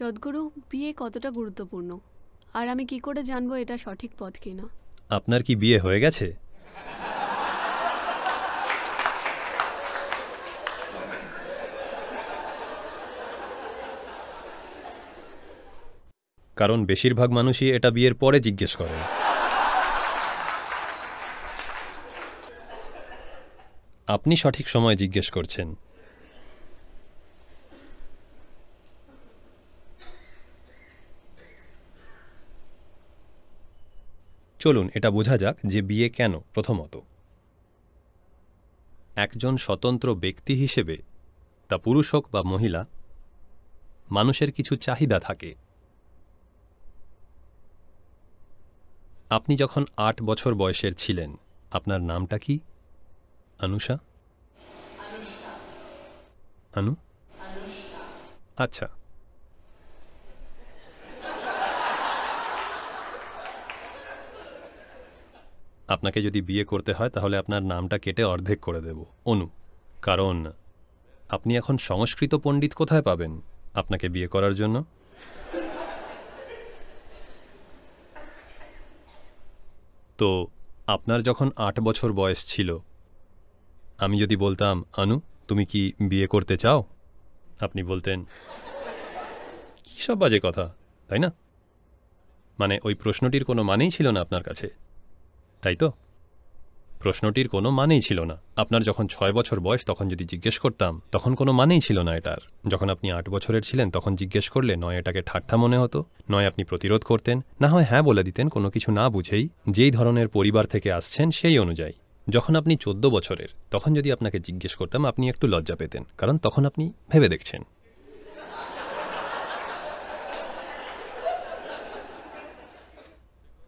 সদ্গুরু বিয়ে কতটা গুরুত্বপূর্ণ আর আমি কি করে জানবো এটা সঠিক পথ কিনা আপনার কি বিয়ে হয়ে গেছে কারণ বেশিরভাগ মানুষই এটা বিয়ের পরে জিজ্ঞেস করে আপনি সঠিক সময় জিজ্ঞেস করছেন চলুন এটা বোঝা যাক যে বিয়ে কেন প্রথমত একজন স্বতন্ত্র ব্যক্তি হিসেবে তা পুরুষ হোক বা মহিলা মানুষের কিছু চাহিদা থাকে আপনি যখন আট বছর বয়সের ছিলেন আপনার নামটা কি অনুষা অনু আচ্ছা আপনাকে যদি বিয়ে করতে হয় তাহলে আপনার নামটা কেটে অর্ধেক করে দেব অনু কারণ আপনি এখন সংস্কৃত পণ্ডিত কোথায় পাবেন আপনাকে বিয়ে করার জন্য তো আপনার যখন আট বছর বয়স ছিল আমি যদি বলতাম আনু তুমি কি বিয়ে করতে চাও আপনি বলতেন কী সব বাজে কথা তাই না মানে ওই প্রশ্নটির কোনো মানেই ছিল না আপনার কাছে তাই তো প্রশ্নটির কোনো মানেই ছিল না আপনার যখন ছয় বছর বয়স তখন যদি জিজ্ঞেস করতাম তখন কোনো মানেই ছিল না এটার যখন আপনি আট বছরের ছিলেন তখন জিজ্ঞেস করলে নয় এটাকে ঠাট্টা মনে হতো নয় আপনি প্রতিরোধ করতেন না হয় হ্যাঁ বলে দিতেন কোনো কিছু না বুঝেই যেই ধরনের পরিবার থেকে আসছেন সেই অনুযায়ী যখন আপনি চোদ্দ বছরের তখন যদি আপনাকে জিজ্ঞেস করতাম আপনি একটু লজ্জা পেতেন কারণ তখন আপনি ভেবে দেখছেন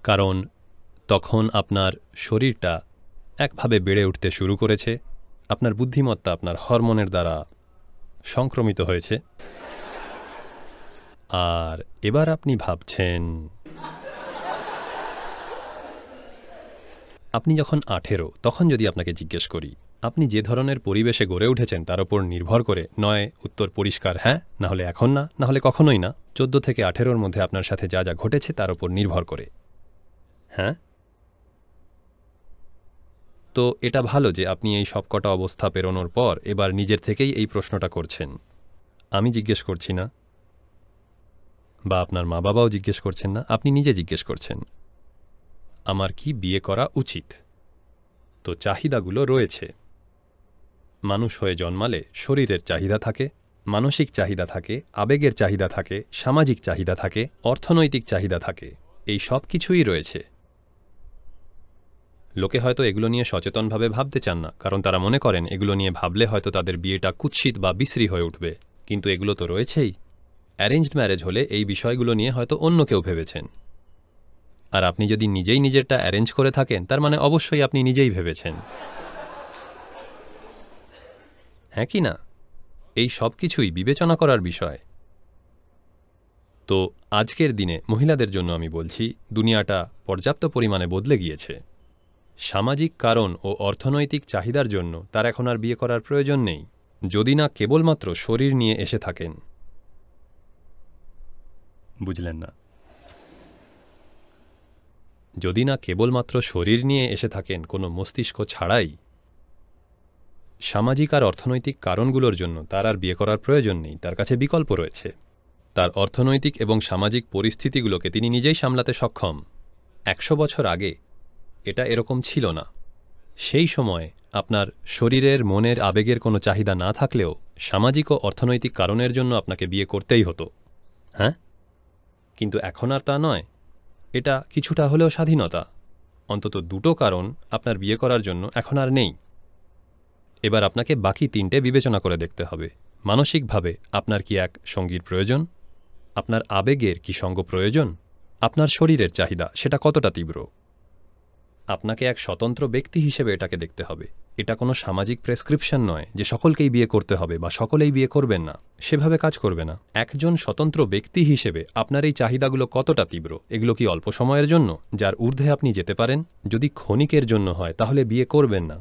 কারণ তখন আপনার শরীরটা একভাবে বেড়ে উঠতে শুরু করেছে আপনার বুদ্ধিমত্তা আপনার হরমোনের দ্বারা সংক্রমিত হয়েছে আর এবার আপনি ভাবছেন আপনি যখন আঠেরো তখন যদি আপনাকে জিজ্ঞেস করি আপনি যে ধরনের পরিবেশে গড়ে উঠেছেন তার ওপর নির্ভর করে নয় উত্তর পরিষ্কার হ্যাঁ না হলে এখন না না হলে কখনোই না চোদ্দ থেকে আঠেরোর মধ্যে আপনার সাথে যা যা ঘটেছে তার ওপর নির্ভর করে হ্যাঁ তো এটা ভালো যে আপনি এই সবকটা অবস্থা পেরোনোর পর এবার নিজের থেকেই এই প্রশ্নটা করছেন আমি জিজ্ঞেস করছি না বা আপনার মা বাবাও জিজ্ঞেস করছেন না আপনি নিজে জিজ্ঞেস করছেন আমার কি বিয়ে করা উচিত তো চাহিদাগুলো রয়েছে মানুষ হয়ে জন্মালে শরীরের চাহিদা থাকে মানসিক চাহিদা থাকে আবেগের চাহিদা থাকে সামাজিক চাহিদা থাকে অর্থনৈতিক চাহিদা থাকে এই সব কিছুই রয়েছে লোকে হয়তো এগুলো নিয়ে সচেতনভাবে ভাবতে চান না কারণ তারা মনে করেন এগুলো নিয়ে ভাবলে হয়তো তাদের বিয়েটা কুৎসিত বা বিশ্রী হয়ে উঠবে কিন্তু এগুলো তো রয়েছেই অ্যারেঞ্জড ম্যারেজ হলে এই বিষয়গুলো নিয়ে হয়তো অন্য কেউ ভেবেছেন আর আপনি যদি নিজেই নিজেরটা অ্যারেঞ্জ করে থাকেন তার মানে অবশ্যই আপনি নিজেই ভেবেছেন হ্যাঁ কি না এই সব কিছুই বিবেচনা করার বিষয় তো আজকের দিনে মহিলাদের জন্য আমি বলছি দুনিয়াটা পর্যাপ্ত পরিমাণে বদলে গিয়েছে সামাজিক কারণ ও অর্থনৈতিক চাহিদার জন্য তার এখন আর বিয়ে করার প্রয়োজন নেই যদি না কেবলমাত্র শরীর নিয়ে এসে থাকেন বুঝলেন না যদি না কেবলমাত্র শরীর নিয়ে এসে থাকেন কোনো মস্তিষ্ক ছাড়াই সামাজিক আর অর্থনৈতিক কারণগুলোর জন্য তার আর বিয়ে করার প্রয়োজন নেই তার কাছে বিকল্প রয়েছে তার অর্থনৈতিক এবং সামাজিক পরিস্থিতিগুলোকে তিনি নিজেই সামলাতে সক্ষম একশো বছর আগে এটা এরকম ছিল না সেই সময় আপনার শরীরের মনের আবেগের কোনো চাহিদা না থাকলেও সামাজিক ও অর্থনৈতিক কারণের জন্য আপনাকে বিয়ে করতেই হতো হ্যাঁ কিন্তু এখন আর তা নয় এটা কিছুটা হলেও স্বাধীনতা অন্তত দুটো কারণ আপনার বিয়ে করার জন্য এখন আর নেই এবার আপনাকে বাকি তিনটে বিবেচনা করে দেখতে হবে মানসিকভাবে আপনার কি এক সঙ্গীর প্রয়োজন আপনার আবেগের কি সঙ্গ প্রয়োজন আপনার শরীরের চাহিদা সেটা কতটা তীব্র আপনাকে এক স্বতন্ত্র ব্যক্তি হিসেবে এটাকে দেখতে হবে এটা কোনো সামাজিক প্রেসক্রিপশন নয় যে সকলকেই বিয়ে করতে হবে বা সকলেই বিয়ে করবেন না সেভাবে কাজ করবে না একজন স্বতন্ত্র ব্যক্তি হিসেবে আপনার এই চাহিদাগুলো কতটা তীব্র এগুলো কি অল্প সময়ের জন্য যার ঊর্ধ্বে আপনি যেতে পারেন যদি ক্ষণিকের জন্য হয় তাহলে বিয়ে করবেন না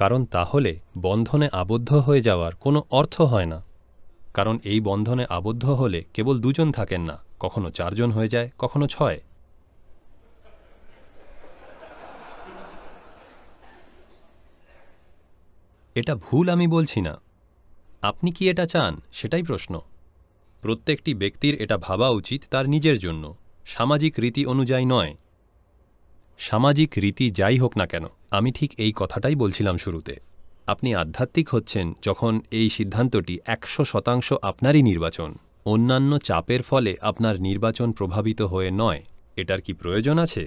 কারণ তাহলে বন্ধনে আবদ্ধ হয়ে যাওয়ার কোনো অর্থ হয় না কারণ এই বন্ধনে আবদ্ধ হলে কেবল দুজন থাকেন না কখনো চারজন হয়ে যায় কখনো ছয় এটা ভুল আমি বলছি না আপনি কি এটা চান সেটাই প্রশ্ন প্রত্যেকটি ব্যক্তির এটা ভাবা উচিত তার নিজের জন্য সামাজিক রীতি অনুযায়ী নয় সামাজিক রীতি যাই হোক না কেন আমি ঠিক এই কথাটাই বলছিলাম শুরুতে আপনি আধ্যাত্মিক হচ্ছেন যখন এই সিদ্ধান্তটি একশো শতাংশ আপনারই নির্বাচন অন্যান্য চাপের ফলে আপনার নির্বাচন প্রভাবিত হয়ে নয় এটার কি প্রয়োজন আছে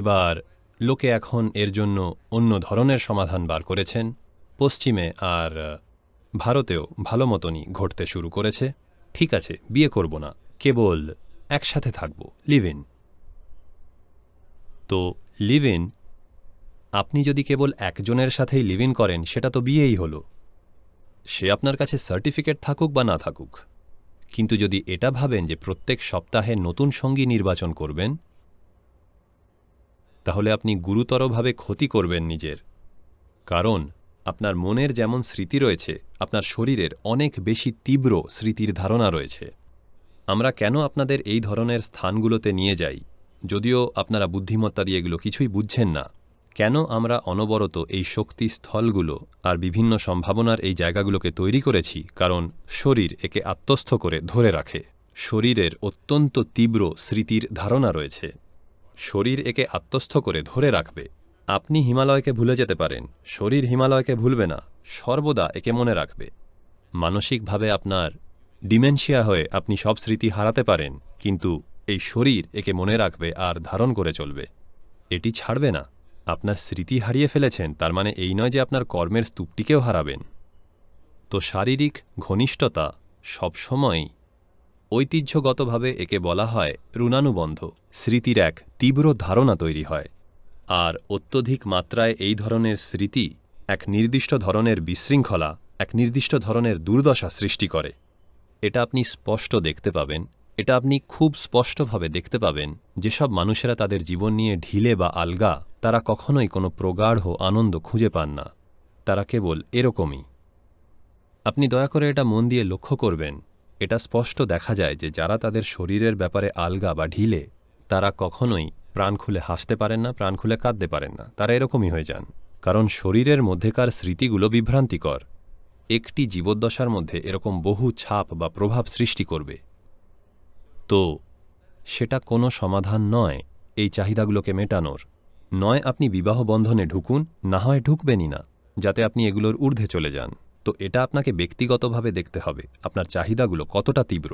এবার লোকে এখন এর জন্য অন্য ধরনের সমাধান বার করেছেন পশ্চিমে আর ভারতেও ভালো মতনই ঘটতে শুরু করেছে ঠিক আছে বিয়ে করব না কেবল একসাথে থাকব লিভ ইন তো লিভ ইন আপনি যদি কেবল একজনের সাথেই লিভ ইন করেন সেটা তো বিয়েই হলো সে আপনার কাছে সার্টিফিকেট থাকুক বা না থাকুক কিন্তু যদি এটা ভাবেন যে প্রত্যেক সপ্তাহে নতুন সঙ্গী নির্বাচন করবেন তাহলে আপনি গুরুতরভাবে ক্ষতি করবেন নিজের কারণ আপনার মনের যেমন স্মৃতি রয়েছে আপনার শরীরের অনেক বেশি তীব্র স্মৃতির ধারণা রয়েছে আমরা কেন আপনাদের এই ধরনের স্থানগুলোতে নিয়ে যাই যদিও আপনারা বুদ্ধিমত্তা দিয়ে এগুলো কিছুই বুঝছেন না কেন আমরা অনবরত এই শক্তি স্থলগুলো আর বিভিন্ন সম্ভাবনার এই জায়গাগুলোকে তৈরি করেছি কারণ শরীর একে আত্মস্থ করে ধরে রাখে শরীরের অত্যন্ত তীব্র স্মৃতির ধারণা রয়েছে শরীর একে আত্মস্থ করে ধরে রাখবে আপনি হিমালয়কে ভুলে যেতে পারেন শরীর হিমালয়কে ভুলবে না সর্বদা একে মনে রাখবে মানসিকভাবে আপনার ডিমেনশিয়া হয়ে আপনি সব স্মৃতি হারাতে পারেন কিন্তু এই শরীর একে মনে রাখবে আর ধারণ করে চলবে এটি ছাড়বে না আপনার স্মৃতি হারিয়ে ফেলেছেন তার মানে এই নয় যে আপনার কর্মের স্তূপটিকেও হারাবেন তো শারীরিক ঘনিষ্ঠতা সবসময়ই ঐতিহ্যগতভাবে একে বলা হয় ঋণানুবন্ধ স্মৃতির এক তীব্র ধারণা তৈরি হয় আর অত্যধিক মাত্রায় এই ধরনের স্মৃতি এক নির্দিষ্ট ধরনের বিশৃঙ্খলা এক নির্দিষ্ট ধরনের দুর্দশা সৃষ্টি করে এটা আপনি স্পষ্ট দেখতে পাবেন এটা আপনি খুব স্পষ্টভাবে দেখতে পাবেন যেসব মানুষেরা তাদের জীবন নিয়ে ঢিলে বা আলগা তারা কখনোই কোনো প্রগাঢ় আনন্দ খুঁজে পান না তারা কেবল এরকমই আপনি দয়া করে এটা মন দিয়ে লক্ষ্য করবেন এটা স্পষ্ট দেখা যায় যে যারা তাদের শরীরের ব্যাপারে আলগা বা ঢিলে তারা কখনোই প্রাণ খুলে হাসতে পারেন না প্রাণ খুলে কাঁদতে পারেন না তারা এরকমই হয়ে যান কারণ শরীরের মধ্যেকার স্মৃতিগুলো বিভ্রান্তিকর একটি জীবদ্দশার মধ্যে এরকম বহু ছাপ বা প্রভাব সৃষ্টি করবে তো সেটা কোনো সমাধান নয় এই চাহিদাগুলোকে মেটানোর নয় আপনি বিবাহ বন্ধনে ঢুকুন না হয় ঢুকবেনই না যাতে আপনি এগুলোর ঊর্ধ্বে চলে যান তো এটা আপনাকে ব্যক্তিগতভাবে দেখতে হবে আপনার চাহিদাগুলো কতটা তীব্র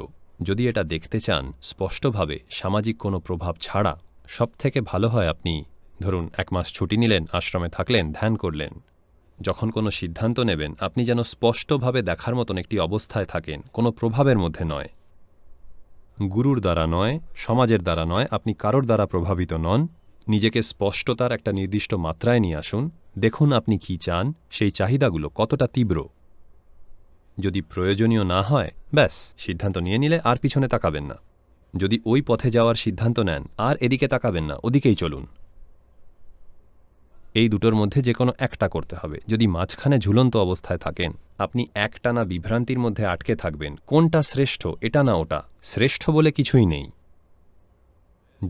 যদি এটা দেখতে চান স্পষ্টভাবে সামাজিক কোনো প্রভাব ছাড়া সব থেকে ভালো হয় আপনি ধরুন এক মাস ছুটি নিলেন আশ্রমে থাকলেন ধ্যান করলেন যখন কোনো সিদ্ধান্ত নেবেন আপনি যেন স্পষ্টভাবে দেখার মতন একটি অবস্থায় থাকেন কোনো প্রভাবের মধ্যে নয় গুরুর দ্বারা নয় সমাজের দ্বারা নয় আপনি কারোর দ্বারা প্রভাবিত নন নিজেকে স্পষ্টতার একটা নির্দিষ্ট মাত্রায় নিয়ে আসুন দেখুন আপনি কি চান সেই চাহিদাগুলো কতটা তীব্র যদি প্রয়োজনীয় না হয় ব্যাস সিদ্ধান্ত নিয়ে নিলে আর পিছনে তাকাবেন না যদি ওই পথে যাওয়ার সিদ্ধান্ত নেন আর এদিকে তাকাবেন না ওদিকেই চলুন এই দুটোর মধ্যে যে কোনো একটা করতে হবে যদি মাঝখানে ঝুলন্ত অবস্থায় থাকেন আপনি একটানা বিভ্রান্তির মধ্যে আটকে থাকবেন কোনটা শ্রেষ্ঠ এটা না ওটা শ্রেষ্ঠ বলে কিছুই নেই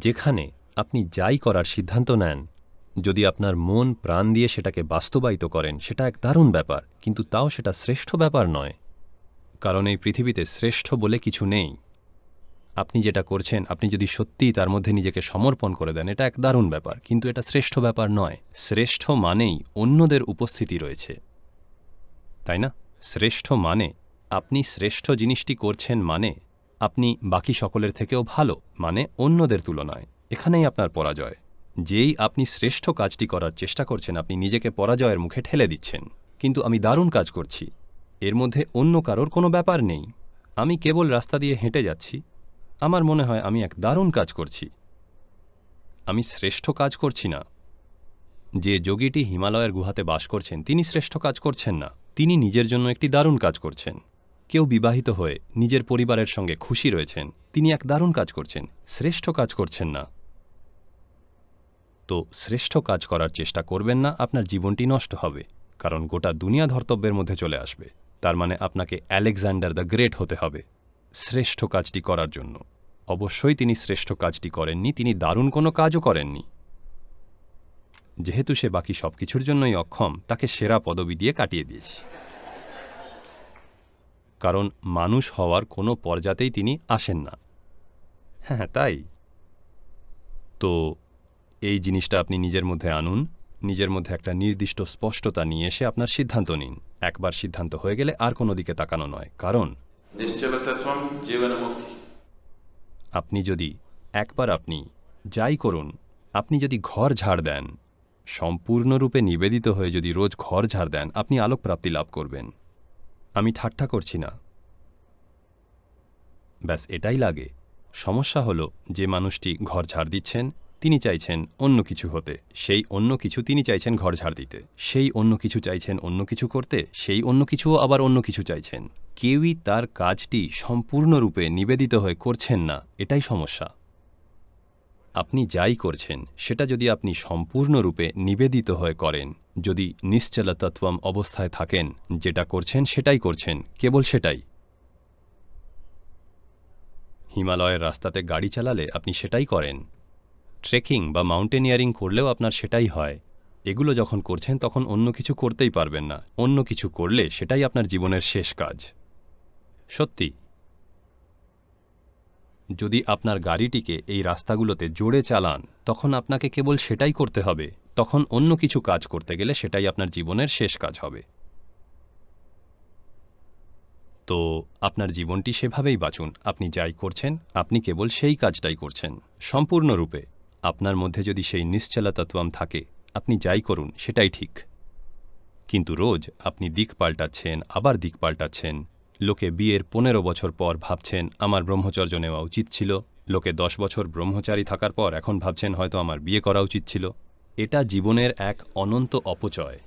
যেখানে আপনি যাই করার সিদ্ধান্ত নেন যদি আপনার মন প্রাণ দিয়ে সেটাকে বাস্তবায়িত করেন সেটা এক দারুণ ব্যাপার কিন্তু তাও সেটা শ্রেষ্ঠ ব্যাপার নয় কারণ এই পৃথিবীতে শ্রেষ্ঠ বলে কিছু নেই আপনি যেটা করছেন আপনি যদি সত্যিই তার মধ্যে নিজেকে সমর্পণ করে দেন এটা এক দারুণ ব্যাপার কিন্তু এটা শ্রেষ্ঠ ব্যাপার নয় শ্রেষ্ঠ মানেই অন্যদের উপস্থিতি রয়েছে তাই না শ্রেষ্ঠ মানে আপনি শ্রেষ্ঠ জিনিসটি করছেন মানে আপনি বাকি সকলের থেকেও ভালো মানে অন্যদের তুলনায় এখানেই আপনার পরাজয় যেই আপনি শ্রেষ্ঠ কাজটি করার চেষ্টা করছেন আপনি নিজেকে পরাজয়ের মুখে ঠেলে দিচ্ছেন কিন্তু আমি দারুণ কাজ করছি এর মধ্যে অন্য কারোর কোনো ব্যাপার নেই আমি কেবল রাস্তা দিয়ে হেঁটে যাচ্ছি আমার মনে হয় আমি এক দারুণ কাজ করছি আমি শ্রেষ্ঠ কাজ করছি না যে যোগীটি হিমালয়ের গুহাতে বাস করছেন তিনি শ্রেষ্ঠ কাজ করছেন না তিনি নিজের জন্য একটি দারুণ কাজ করছেন কেউ বিবাহিত হয়ে নিজের পরিবারের সঙ্গে খুশি রয়েছেন তিনি এক দারুণ কাজ করছেন শ্রেষ্ঠ কাজ করছেন না তো শ্রেষ্ঠ কাজ করার চেষ্টা করবেন না আপনার জীবনটি নষ্ট হবে কারণ গোটা দুনিয়া ধর্তব্যের মধ্যে চলে আসবে তার মানে আপনাকে অ্যালেকজান্ডার দ্য গ্রেট হতে হবে শ্রেষ্ঠ কাজটি করার জন্য অবশ্যই তিনি শ্রেষ্ঠ কাজটি করেননি তিনি দারুণ কোনো কাজও করেননি যেহেতু সে বাকি সব কিছুর জন্যই অক্ষম তাকে সেরা পদবি দিয়ে কাটিয়ে দিয়েছি কারণ মানুষ হওয়ার কোনো পর্যাতেই তিনি আসেন না হ্যাঁ তাই তো এই জিনিসটা আপনি নিজের মধ্যে আনুন নিজের মধ্যে একটা নির্দিষ্ট স্পষ্টতা নিয়ে এসে আপনার সিদ্ধান্ত নিন একবার সিদ্ধান্ত হয়ে গেলে আর কোনো দিকে তাকানো নয় কারণ আপনি যদি একবার আপনি যাই করুন আপনি যদি ঘর ঝাড় দেন সম্পূর্ণরূপে নিবেদিত হয়ে যদি রোজ ঘর ঝাড় দেন আপনি আলোক প্রাপ্তি লাভ করবেন আমি ঠাট্টা করছি না ব্যাস এটাই লাগে সমস্যা হলো যে মানুষটি ঘর ঝাড় দিচ্ছেন তিনি চাইছেন অন্য কিছু হতে সেই অন্য কিছু তিনি চাইছেন ঘর ঝাড় দিতে সেই অন্য কিছু চাইছেন অন্য কিছু করতে সেই অন্য কিছুও আবার অন্য কিছু চাইছেন কেউই তার কাজটি সম্পূর্ণরূপে নিবেদিত হয়ে করছেন না এটাই সমস্যা আপনি যাই করছেন সেটা যদি আপনি সম্পূর্ণরূপে নিবেদিত হয়ে করেন যদি নিশ্চলতত্ত্বম অবস্থায় থাকেন যেটা করছেন সেটাই করছেন কেবল সেটাই হিমালয়ের রাস্তাতে গাড়ি চালালে আপনি সেটাই করেন ট্রেকিং বা মাউন্টেনিয়ারিং করলেও আপনার সেটাই হয় এগুলো যখন করছেন তখন অন্য কিছু করতেই পারবেন না অন্য কিছু করলে সেটাই আপনার জীবনের শেষ কাজ সত্যি যদি আপনার গাড়িটিকে এই রাস্তাগুলোতে জোরে চালান তখন আপনাকে কেবল সেটাই করতে হবে তখন অন্য কিছু কাজ করতে গেলে সেটাই আপনার জীবনের শেষ কাজ হবে তো আপনার জীবনটি সেভাবেই বাঁচুন আপনি যাই করছেন আপনি কেবল সেই কাজটাই করছেন সম্পূর্ণরূপে আপনার মধ্যে যদি সেই নিশ্চলাতাত্বাম থাকে আপনি যাই করুন সেটাই ঠিক কিন্তু রোজ আপনি দিক পাল্টাচ্ছেন আবার দিক পাল্টাচ্ছেন লোকে বিয়ের পনেরো বছর পর ভাবছেন আমার ব্রহ্মচর্য নেওয়া উচিত ছিল লোকে দশ বছর ব্রহ্মচারী থাকার পর এখন ভাবছেন হয়তো আমার বিয়ে করা উচিত ছিল এটা জীবনের এক অনন্ত অপচয়